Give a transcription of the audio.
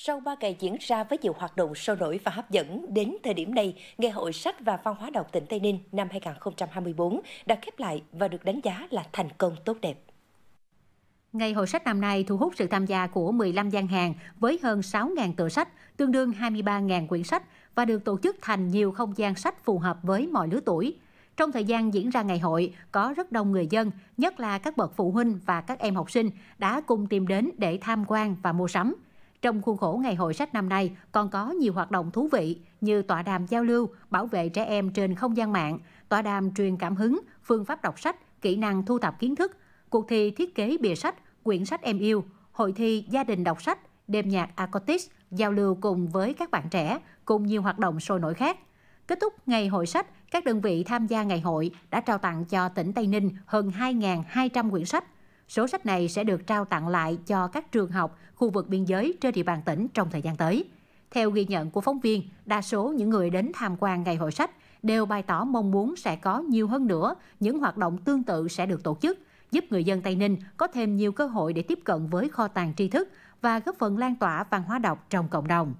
Sau 3 ngày diễn ra với nhiều hoạt động sôi nổi và hấp dẫn, đến thời điểm này, Ngày hội sách và văn hóa đọc tỉnh Tây Ninh năm 2024 đã khép lại và được đánh giá là thành công tốt đẹp. Ngày hội sách năm nay thu hút sự tham gia của 15 gian hàng với hơn 6.000 tựa sách, tương đương 23.000 quyển sách và được tổ chức thành nhiều không gian sách phù hợp với mọi lứa tuổi. Trong thời gian diễn ra ngày hội, có rất đông người dân, nhất là các bậc phụ huynh và các em học sinh đã cùng tìm đến để tham quan và mua sắm. Trong khuôn khổ ngày hội sách năm nay còn có nhiều hoạt động thú vị như tọa đàm giao lưu, bảo vệ trẻ em trên không gian mạng, tọa đàm truyền cảm hứng, phương pháp đọc sách, kỹ năng thu thập kiến thức, cuộc thi thiết kế bìa sách, quyển sách em yêu, hội thi gia đình đọc sách, đêm nhạc Acotis, giao lưu cùng với các bạn trẻ, cùng nhiều hoạt động sôi nổi khác. Kết thúc ngày hội sách, các đơn vị tham gia ngày hội đã trao tặng cho tỉnh Tây Ninh hơn 2.200 quyển sách, Số sách này sẽ được trao tặng lại cho các trường học, khu vực biên giới trên địa bàn tỉnh trong thời gian tới. Theo ghi nhận của phóng viên, đa số những người đến tham quan ngày hội sách đều bày tỏ mong muốn sẽ có nhiều hơn nữa những hoạt động tương tự sẽ được tổ chức, giúp người dân Tây Ninh có thêm nhiều cơ hội để tiếp cận với kho tàng tri thức và góp phần lan tỏa văn hóa đọc trong cộng đồng.